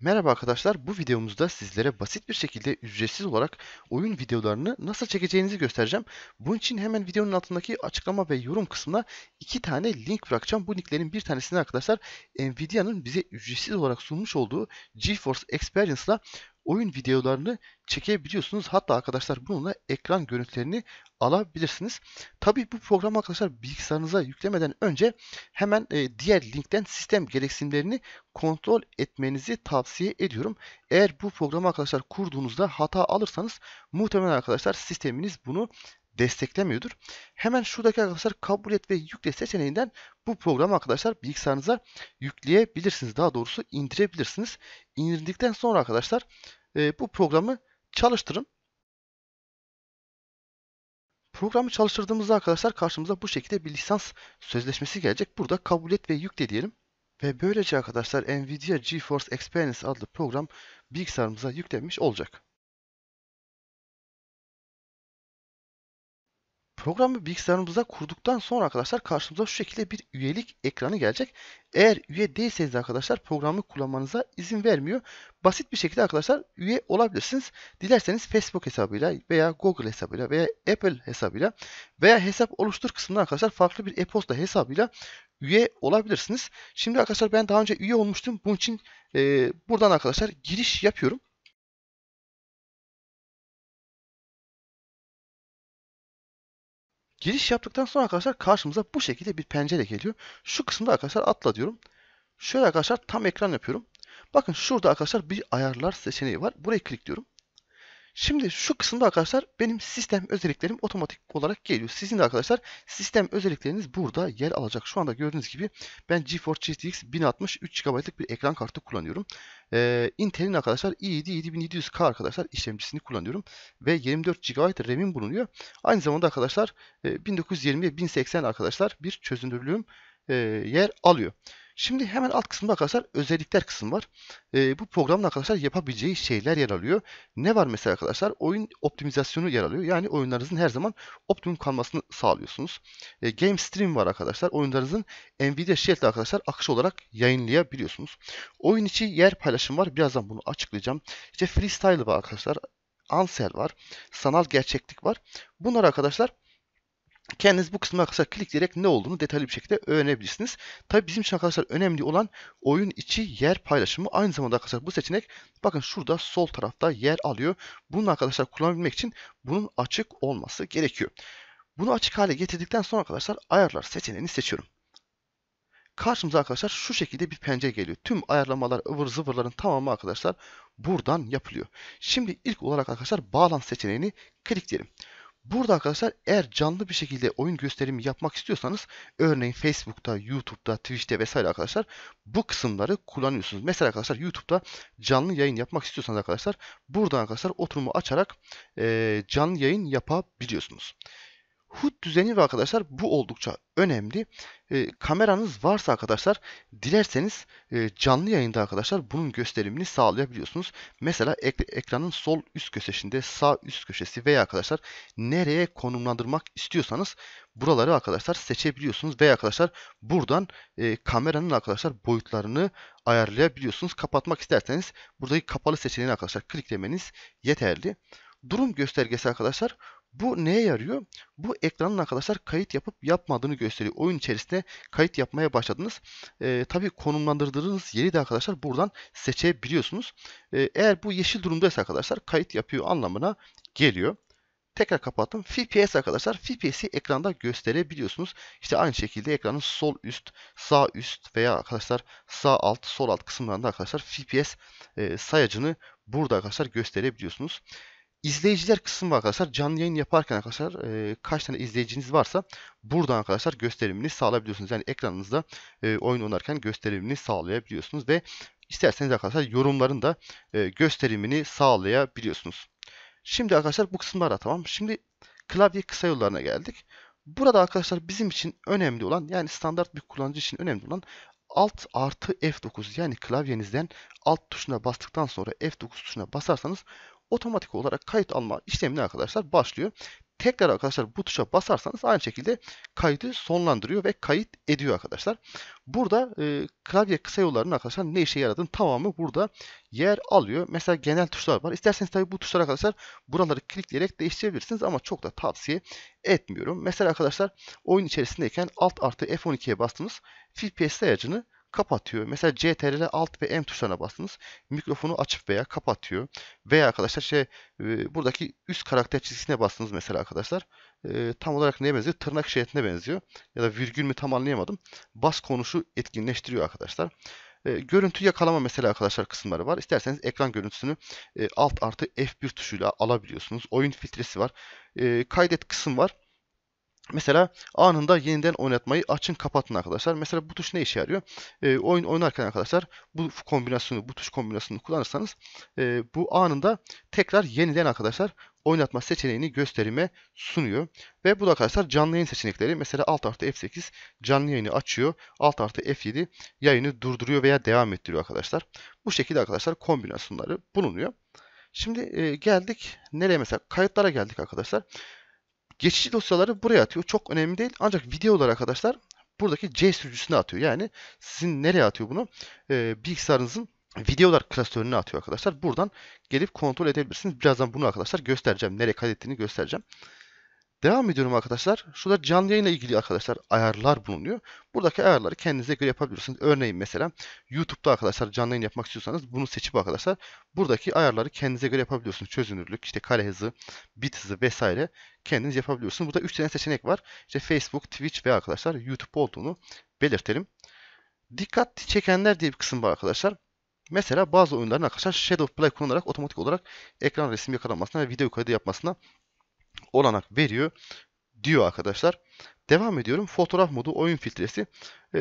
Merhaba arkadaşlar, bu videomuzda sizlere basit bir şekilde ücretsiz olarak oyun videolarını nasıl çekeceğinizi göstereceğim. Bunun için hemen videonun altındaki açıklama ve yorum kısmına iki tane link bırakacağım. Bu linklerin bir tanesini arkadaşlar Nvidia'nın bize ücretsiz olarak sunmuş olduğu GeForce Experience'la oyun videolarını çekebiliyorsunuz. Hatta arkadaşlar bununla ekran görüntülerini alabilirsiniz. Tabi bu programı arkadaşlar bilgisayarınıza yüklemeden önce hemen e, diğer linkten sistem gereksinimlerini kontrol etmenizi tavsiye ediyorum. Eğer bu programı arkadaşlar kurduğunuzda hata alırsanız muhtemelen arkadaşlar sisteminiz bunu desteklemiyordur. Hemen şuradaki arkadaşlar kabul et ve yükle seçeneğinden bu programı arkadaşlar bilgisayarınıza yükleyebilirsiniz. Daha doğrusu indirebilirsiniz. İndirdikten sonra arkadaşlar e, bu programı çalıştırın. Programı çalıştırdığımızda arkadaşlar karşımıza bu şekilde bir lisans sözleşmesi gelecek. Burada kabul et ve yükle diyelim. Ve böylece arkadaşlar Nvidia GeForce Experience adlı program bilgisayarımıza yüklenmiş olacak. Programı bilgisayarımıza kurduktan sonra arkadaşlar karşımıza şu şekilde bir üyelik ekranı gelecek. Eğer üye değilseniz arkadaşlar programı kullanmanıza izin vermiyor. Basit bir şekilde arkadaşlar üye olabilirsiniz. Dilerseniz Facebook hesabıyla veya Google hesabıyla veya Apple hesabıyla veya hesap oluştur kısmında arkadaşlar farklı bir e-posta hesabıyla üye olabilirsiniz. Şimdi arkadaşlar ben daha önce üye olmuştum. Bunun için e, buradan arkadaşlar giriş yapıyorum. Giriş yaptıktan sonra arkadaşlar karşımıza bu şekilde bir pencere geliyor. Şu kısımda arkadaşlar atla diyorum. Şöyle arkadaşlar tam ekran yapıyorum. Bakın şurada arkadaşlar bir ayarlar seçeneği var. Buraya klikliyorum. Şimdi şu kısımda arkadaşlar benim sistem özelliklerim otomatik olarak geliyor. Sizin de arkadaşlar sistem özellikleriniz burada yer alacak. Şu anda gördüğünüz gibi ben GeForce GTX 1060 3 GB'lık bir ekran kartı kullanıyorum. Ee, Intel'in arkadaşlar i7-7700K arkadaşlar işlemcisini kullanıyorum. Ve 24 GB RAM'im bulunuyor. Aynı zamanda arkadaşlar 1920-1080 e, x arkadaşlar bir çözünürlüğüm e, yer alıyor. Şimdi hemen alt kısımda arkadaşlar özellikler kısım var. E, bu programın arkadaşlar yapabileceği şeyler yer alıyor. Ne var mesela arkadaşlar? Oyun optimizasyonu yer alıyor. Yani oyunlarınızın her zaman optimum kalmasını sağlıyorsunuz. E, Game Stream var arkadaşlar. Oyunlarınızın Nvidia Shield'le arkadaşlar akış olarak yayınlayabiliyorsunuz. Oyun içi yer paylaşım var. Birazdan bunu açıklayacağım. İşte Freestyle var arkadaşlar. Ansel var. Sanal gerçeklik var. Bunlar arkadaşlar kendiniz bu kısma arkadaşlar klikleyerek ne olduğunu detaylı bir şekilde öğrenebilirsiniz. Tabi bizim için arkadaşlar önemli olan oyun içi yer paylaşımı. Aynı zamanda arkadaşlar bu seçenek bakın şurada sol tarafta yer alıyor. Bunu arkadaşlar kullanabilmek için bunun açık olması gerekiyor. Bunu açık hale getirdikten sonra arkadaşlar ayarlar seçeneğini seçiyorum. Karşımıza arkadaşlar şu şekilde bir pencere geliyor. Tüm ayarlamalar, ıvır zıvırların tamamı arkadaşlar buradan yapılıyor. Şimdi ilk olarak arkadaşlar bağlan seçeneğini klikleyelim. Burada arkadaşlar eğer canlı bir şekilde oyun gösterimi yapmak istiyorsanız örneğin Facebook'ta, YouTube'da, Twitch'te vesaire arkadaşlar bu kısımları kullanıyorsunuz. Mesela arkadaşlar YouTube'da canlı yayın yapmak istiyorsanız arkadaşlar buradan arkadaşlar oturumu açarak e, canlı yayın yapabiliyorsunuz. HUD düzeni ve arkadaşlar bu oldukça önemli. E, kameranız varsa arkadaşlar dilerseniz e, canlı yayında arkadaşlar bunun gösterimini sağlayabiliyorsunuz. Mesela ek ekranın sol üst köşesinde sağ üst köşesi veya arkadaşlar nereye konumlandırmak istiyorsanız buraları arkadaşlar seçebiliyorsunuz. Veya arkadaşlar buradan e, kameranın arkadaşlar boyutlarını ayarlayabiliyorsunuz. Kapatmak isterseniz buradaki kapalı seçeneğini arkadaşlar kliklemeniz yeterli. Durum göstergesi arkadaşlar bu neye yarıyor? Bu ekranın arkadaşlar kayıt yapıp yapmadığını gösteriyor. Oyun içerisinde kayıt yapmaya başladınız. E, tabii konumlandırdığınız yeri de arkadaşlar buradan seçebiliyorsunuz. E, eğer bu yeşil durumdaysa arkadaşlar kayıt yapıyor anlamına geliyor. Tekrar kapattım. FPS arkadaşlar. FPS'i ekranda gösterebiliyorsunuz. İşte aynı şekilde ekranın sol üst, sağ üst veya arkadaşlar sağ alt, sol alt kısımlarında arkadaşlar FPS e, sayacını burada arkadaşlar gösterebiliyorsunuz. İzleyiciler kısmı arkadaşlar canlı yayın yaparken arkadaşlar e, kaç tane izleyiciniz varsa buradan arkadaşlar gösterimini sağlayabiliyorsunuz. Yani ekranınızda e, oyun oynarken gösterimini sağlayabiliyorsunuz ve isterseniz arkadaşlar yorumların da e, gösterimini sağlayabiliyorsunuz. Şimdi arkadaşlar bu kısımlar da tamam. Şimdi klavye kısa yollarına geldik. Burada arkadaşlar bizim için önemli olan yani standart bir kullanıcı için önemli olan Alt artı F9 yani klavyenizden alt tuşuna bastıktan sonra F9 tuşuna basarsanız otomatik olarak kayıt alma işlemine arkadaşlar başlıyor. Tekrar arkadaşlar bu tuşa basarsanız aynı şekilde kaydı sonlandırıyor ve kayıt ediyor arkadaşlar. Burada e, klavye kısa yollarının arkadaşlar ne işe yaradığını tamamı burada yer alıyor. Mesela genel tuşlar var. İsterseniz tabi bu tuşlar arkadaşlar buraları klikleyerek değiştirebilirsiniz ama çok da tavsiye etmiyorum. Mesela arkadaşlar oyun içerisindeyken alt artı F12'ye bastığımız FPS sayacını kapatıyor. Mesela CTRL Alt ve M tuşlarına bastınız. Mikrofonu açıp veya kapatıyor. Veya arkadaşlar şey e, buradaki üst karakter çizgisine bastınız mesela arkadaşlar. E, tam olarak neye benziyor? Tırnak işaretine benziyor. Ya da virgül mü tam anlayamadım. Bas konuşu etkinleştiriyor arkadaşlar. E, görüntü yakalama mesela arkadaşlar kısımları var. İsterseniz ekran görüntüsünü Alt artı F1 tuşuyla alabiliyorsunuz. Oyun filtresi var. kaydet kısım var. Mesela anında yeniden oynatmayı açın kapatın arkadaşlar. Mesela bu tuş ne işe yarıyor? E, oyun oynarken arkadaşlar bu kombinasyonu, bu tuş kombinasyonunu kullanırsanız e, bu anında tekrar yeniden arkadaşlar oynatma seçeneğini gösterime sunuyor. Ve bu da arkadaşlar canlı yayın seçenekleri. Mesela alt artı F8 canlı yayını açıyor. Alt artı F7 yayını durduruyor veya devam ettiriyor arkadaşlar. Bu şekilde arkadaşlar kombinasyonları bulunuyor. Şimdi e, geldik nereye mesela kayıtlara geldik arkadaşlar. Geçici dosyaları buraya atıyor. Çok önemli değil. Ancak videolar arkadaşlar buradaki C sürücüsüne atıyor. Yani sizin nereye atıyor bunu? Ee, bilgisayarınızın videolar klasörüne atıyor arkadaşlar. Buradan gelip kontrol edebilirsiniz. Birazdan bunu arkadaşlar göstereceğim. Nereye kaydettiğini göstereceğim. Devam ediyorum arkadaşlar. Şurada canlı yayınla ilgili arkadaşlar ayarlar bulunuyor. Buradaki ayarları kendinize göre yapabilirsiniz. Örneğin mesela YouTube'da arkadaşlar canlı yayın yapmak istiyorsanız bunu seçip arkadaşlar buradaki ayarları kendinize göre yapabiliyorsunuz. Çözünürlük, işte kare hızı, bit hızı vesaire kendiniz yapabiliyorsunuz. Burada 3 tane seçenek var. İşte Facebook, Twitch ve arkadaşlar YouTube olduğunu belirtelim. Dikkat çekenler diye bir kısım var arkadaşlar. Mesela bazı oyunların arkadaşlar Shadow Play kullanarak otomatik olarak ekran resmi yakalanmasına ve video kaydı yapmasına olanak veriyor diyor arkadaşlar. Devam ediyorum. Fotoğraf modu oyun filtresi e,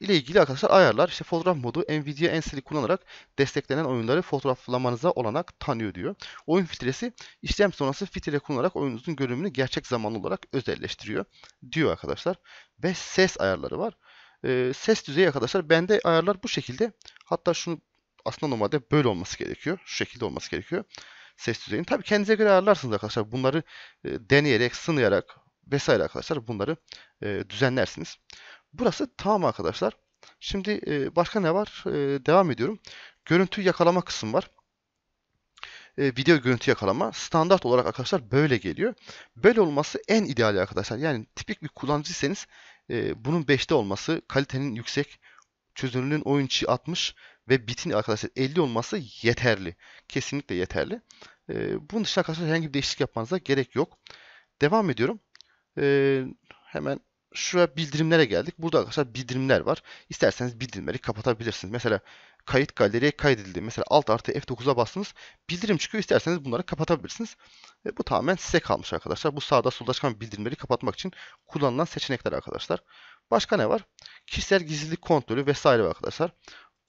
ile ilgili arkadaşlar ayarlar. İşte fotoğraf modu Nvidia NCL'i kullanarak desteklenen oyunları fotoğraflamanıza olanak tanıyor diyor. Oyun filtresi işlem sonrası filtre kullanarak oyununuzun görünümünü gerçek zamanlı olarak özelleştiriyor diyor arkadaşlar. Ve ses ayarları var. E, ses düzeyi arkadaşlar bende ayarlar bu şekilde. Hatta şunu aslında normalde böyle olması gerekiyor. Şu şekilde olması gerekiyor ses düzeyini. Tabii kendinize göre ayarlarsınız arkadaşlar. Bunları e, deneyerek, sınayarak vesaire arkadaşlar bunları e, düzenlersiniz. Burası tamam arkadaşlar. Şimdi e, başka ne var? devam ediyorum. Görüntü yakalama kısım var video görüntü yakalama standart olarak arkadaşlar böyle geliyor. Böyle olması en ideal arkadaşlar. Yani tipik bir kullanıcıysanız bunun 5'te olması, kalitenin yüksek çözünürlüğün 10 inç'i 60 ve bitin arkadaşlar 50 olması yeterli. Kesinlikle yeterli. E, bunun dışında arkadaşlar herhangi bir değişiklik yapmanıza gerek yok. Devam ediyorum. E, hemen şuraya bildirimlere geldik. Burada arkadaşlar bildirimler var. İsterseniz bildirimleri kapatabilirsiniz. Mesela kayıt galeriye kaydedildi. Mesela alt artı F9'a bastınız. Bildirim çıkıyor. İsterseniz bunları kapatabilirsiniz. E, bu tamamen size kalmış arkadaşlar. Bu sağda solda çıkan bildirimleri kapatmak için kullanılan seçenekler arkadaşlar. Başka ne var? kişisel gizlilik kontrolü vesaire var arkadaşlar.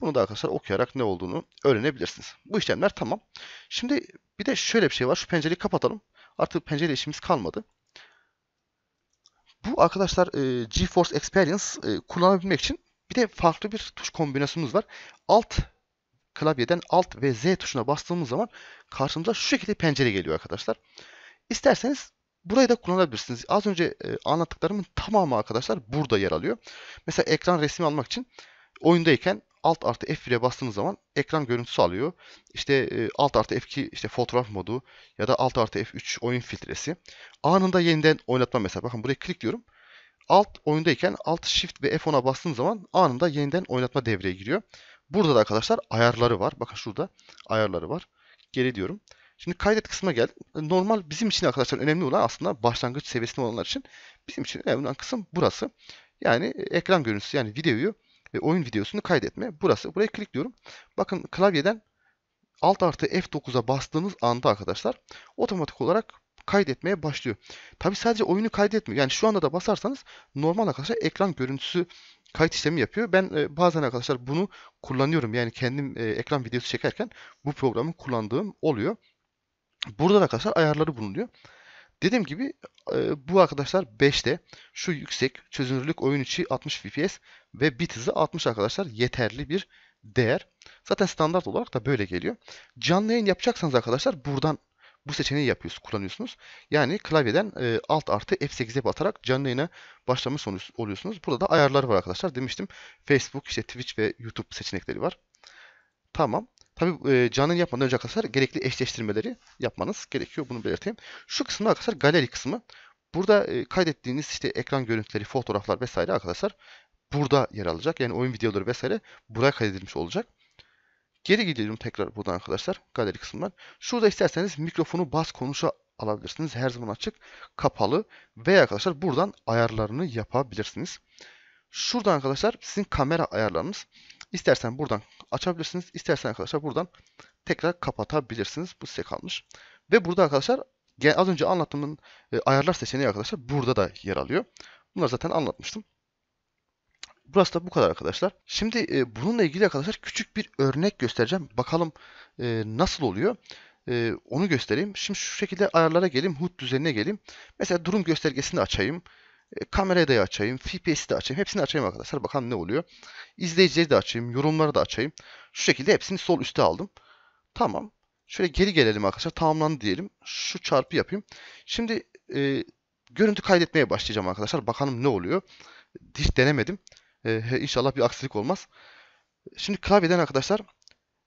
Bunu da arkadaşlar okuyarak ne olduğunu öğrenebilirsiniz. Bu işlemler tamam. Şimdi bir de şöyle bir şey var. Şu pencereyi kapatalım. Artık pencere işimiz kalmadı. Bu arkadaşlar e, GeForce Experience e, kullanabilmek için bir de farklı bir tuş kombinasyonumuz var. Alt klavyeden Alt ve Z tuşuna bastığımız zaman karşımıza şu şekilde pencere geliyor arkadaşlar. İsterseniz Burayı da kullanabilirsiniz. Az önce e, anlattıklarımın tamamı arkadaşlar burada yer alıyor. Mesela ekran resmi almak için oyundayken Alt artı F1'e bastığınız zaman ekran görüntüsü alıyor. İşte e, Alt artı F2 işte fotoğraf modu ya da Alt artı F3 oyun filtresi. Anında yeniden oynatma mesela. Bakın buraya klikliyorum. Alt oyundayken Alt Shift ve F10'a bastığım zaman anında yeniden oynatma devreye giriyor. Burada da arkadaşlar ayarları var. Bakın şurada ayarları var. Geri diyorum. Şimdi kaydet kısmına geldim. Normal bizim için arkadaşlar önemli olan aslında başlangıç seviyesinde olanlar için bizim için önemli olan kısım burası. Yani e, ekran görüntüsü yani videoyu ve oyun videosunu kaydetme. Burası. Buraya klikliyorum. Bakın klavyeden Alt artı F9'a bastığınız anda arkadaşlar otomatik olarak kaydetmeye başlıyor. Tabi sadece oyunu kaydetmiyor. Yani şu anda da basarsanız normal arkadaşlar ekran görüntüsü kayıt işlemi yapıyor. Ben e, bazen arkadaşlar bunu kullanıyorum. Yani kendim e, ekran videosu çekerken bu programı kullandığım oluyor. Burada da arkadaşlar ayarları bulunuyor. Dediğim gibi e, bu arkadaşlar 5'te şu yüksek çözünürlük oyun içi 60 fps ve bit hızı 60 arkadaşlar yeterli bir değer. Zaten standart olarak da böyle geliyor. Canlı yayın yapacaksanız arkadaşlar buradan bu seçeneği yapıyorsunuz, kullanıyorsunuz. Yani klavyeden e, alt artı F8'e batarak canlı yayına başlamış oluyorsunuz. Burada da ayarlar var arkadaşlar. Demiştim Facebook, işte Twitch ve YouTube seçenekleri var. Tamam. Tabi e, canlı yapmadan önce arkadaşlar gerekli eşleştirmeleri yapmanız gerekiyor. Bunu belirteyim. Şu kısımda arkadaşlar galeri kısmı. Burada e, kaydettiğiniz işte ekran görüntüleri, fotoğraflar vesaire arkadaşlar burada yer alacak. Yani oyun videoları vesaire buraya kaydedilmiş olacak. Geri gidelim tekrar buradan arkadaşlar galeri kısmından. Şurada isterseniz mikrofonu bas konuşa alabilirsiniz. Her zaman açık, kapalı veya arkadaşlar buradan ayarlarını yapabilirsiniz. Şurada arkadaşlar sizin kamera ayarlarınız. İstersen buradan açabilirsiniz. İstersen arkadaşlar buradan tekrar kapatabilirsiniz. Bu size kalmış. Ve burada arkadaşlar az önce anlattığımın e, ayarlar seçeneği arkadaşlar burada da yer alıyor. Bunları zaten anlatmıştım. Burası da bu kadar arkadaşlar. Şimdi e, bununla ilgili arkadaşlar küçük bir örnek göstereceğim. Bakalım e, nasıl oluyor. onu göstereyim. Şimdi şu şekilde ayarlara geleyim. HUD düzenine geleyim. Mesela durum göstergesini açayım. E, kamerayı da açayım. FPS'i de açayım. Hepsini açayım arkadaşlar. Bakalım ne oluyor. İzleyicileri de açayım. Yorumları da açayım. Şu şekilde hepsini sol üste aldım. Tamam. Şöyle geri gelelim arkadaşlar. Tamamlandı diyelim. Şu çarpı yapayım. Şimdi e, görüntü kaydetmeye başlayacağım arkadaşlar. Bakalım ne oluyor. Hiç denemedim. E, inşallah bir aksilik olmaz. Şimdi klavyeden arkadaşlar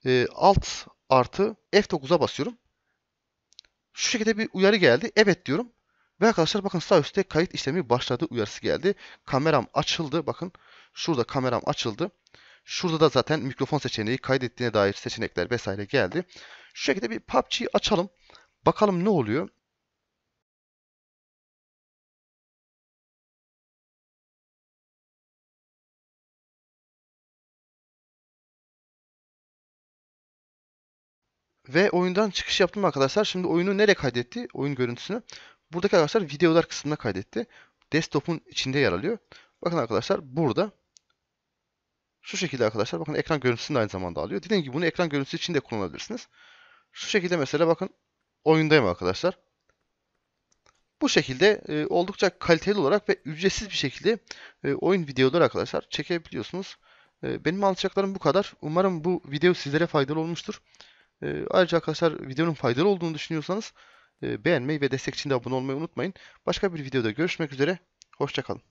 e, alt artı F9'a basıyorum. Şu şekilde bir uyarı geldi. Evet diyorum. Ve arkadaşlar bakın sağ üstte kayıt işlemi başladı uyarısı geldi. Kameram açıldı. Bakın şurada kameram açıldı. Şurada da zaten mikrofon seçeneği, kaydettiğine dair seçenekler vesaire geldi. Şu şekilde bir PUBG'yi açalım. Bakalım ne oluyor. Ve oyundan çıkış yaptım arkadaşlar. Şimdi oyunu nereye kaydetti? Oyun görüntüsünü. Buradaki arkadaşlar videolar kısmına kaydetti. Desktop'un içinde yer alıyor. Bakın arkadaşlar burada şu şekilde arkadaşlar bakın ekran görüntüsünü de aynı zamanda alıyor. Dediğim gibi bunu ekran görüntüsü için de kullanabilirsiniz. Şu şekilde mesela bakın oyundayım arkadaşlar. Bu şekilde e, oldukça kaliteli olarak ve ücretsiz bir şekilde e, oyun videoları arkadaşlar çekebiliyorsunuz. E, benim anlatacaklarım bu kadar. Umarım bu video sizlere faydalı olmuştur. E, ayrıca arkadaşlar videonun faydalı olduğunu düşünüyorsanız ee, beğenmeyi ve destek için de abone olmayı unutmayın. Başka bir videoda görüşmek üzere. Hoşçakalın.